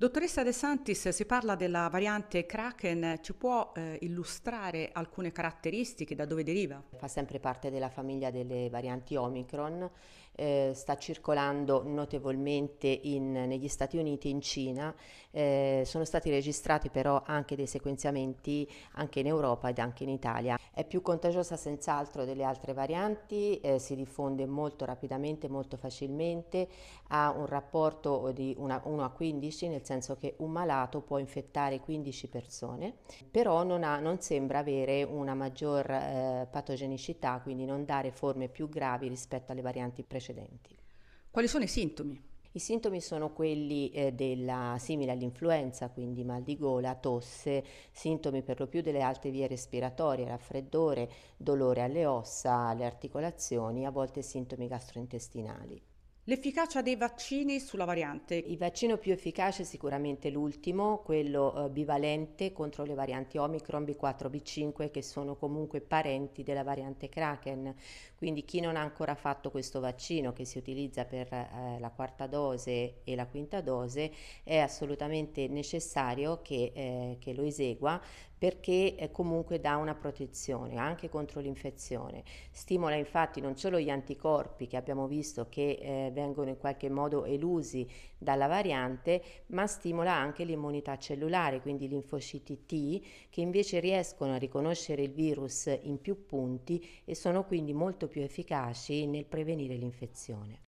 Dottoressa De Santis, si parla della variante Kraken, ci può eh, illustrare alcune caratteristiche, da dove deriva? Fa sempre parte della famiglia delle varianti Omicron, eh, sta circolando notevolmente in, negli Stati Uniti e in Cina, eh, sono stati registrati però anche dei sequenziamenti anche in Europa ed anche in Italia. È più contagiosa senz'altro delle altre varianti, eh, si diffonde molto rapidamente, molto facilmente, ha un rapporto di una, 1 a 15 nel senso che un malato può infettare 15 persone, però non, ha, non sembra avere una maggior eh, patogenicità, quindi non dare forme più gravi rispetto alle varianti precedenti. Quali sono i sintomi? I sintomi sono quelli eh, della, simili all'influenza, quindi mal di gola, tosse, sintomi per lo più delle alte vie respiratorie, raffreddore, dolore alle ossa, alle articolazioni, a volte sintomi gastrointestinali. L'efficacia dei vaccini sulla variante. Il vaccino più efficace è sicuramente l'ultimo, quello eh, bivalente contro le varianti Omicron B4 B5 che sono comunque parenti della variante Kraken. Quindi chi non ha ancora fatto questo vaccino che si utilizza per eh, la quarta dose e la quinta dose è assolutamente necessario che, eh, che lo esegua perché eh, comunque dà una protezione anche contro l'infezione. Stimola infatti non solo gli anticorpi che abbiamo visto che eh, vengono in qualche modo elusi dalla variante, ma stimola anche l'immunità cellulare, quindi i linfociti T, che invece riescono a riconoscere il virus in più punti e sono quindi molto più efficaci nel prevenire l'infezione.